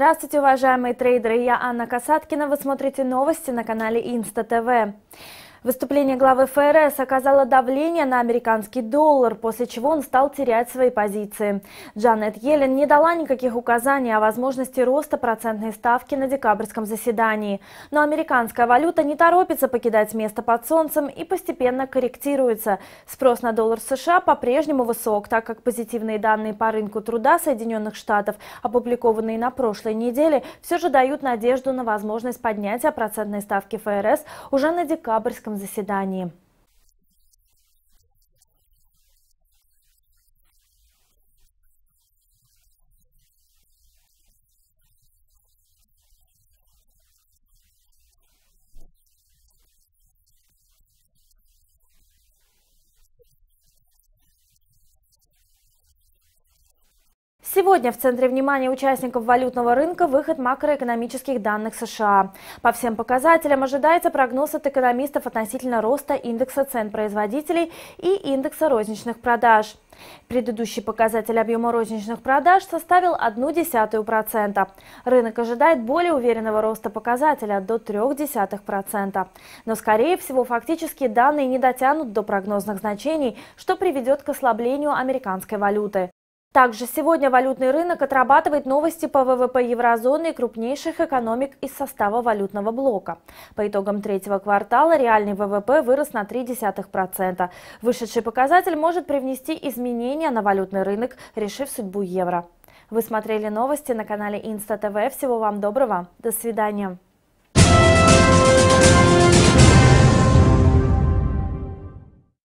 Здравствуйте, уважаемые трейдеры! Я Анна Касаткина. Вы смотрите новости на канале Инста ТВ. Выступление главы ФРС оказало давление на американский доллар, после чего он стал терять свои позиции. Джанет Йеллен не дала никаких указаний о возможности роста процентной ставки на декабрьском заседании. Но американская валюта не торопится покидать место под солнцем и постепенно корректируется. Спрос на доллар США по-прежнему высок, так как позитивные данные по рынку труда Соединенных Штатов, опубликованные на прошлой неделе, все же дают надежду на возможность поднятия процентной ставки ФРС уже на декабрьском заседании. Сегодня в центре внимания участников валютного рынка выход макроэкономических данных США. По всем показателям ожидается прогноз от экономистов относительно роста индекса цен производителей и индекса розничных продаж. Предыдущий показатель объема розничных продаж составил 0,1%. Рынок ожидает более уверенного роста показателя до 0,3%. Но, скорее всего, фактически данные не дотянут до прогнозных значений, что приведет к ослаблению американской валюты. Также сегодня валютный рынок отрабатывает новости по ВВП еврозоны и крупнейших экономик из состава валютного блока. По итогам третьего квартала реальный ВВП вырос на 0,3%. Вышедший показатель может привнести изменения на валютный рынок, решив судьбу евро. Вы смотрели новости на канале Инста ТВ. Всего вам доброго. До свидания.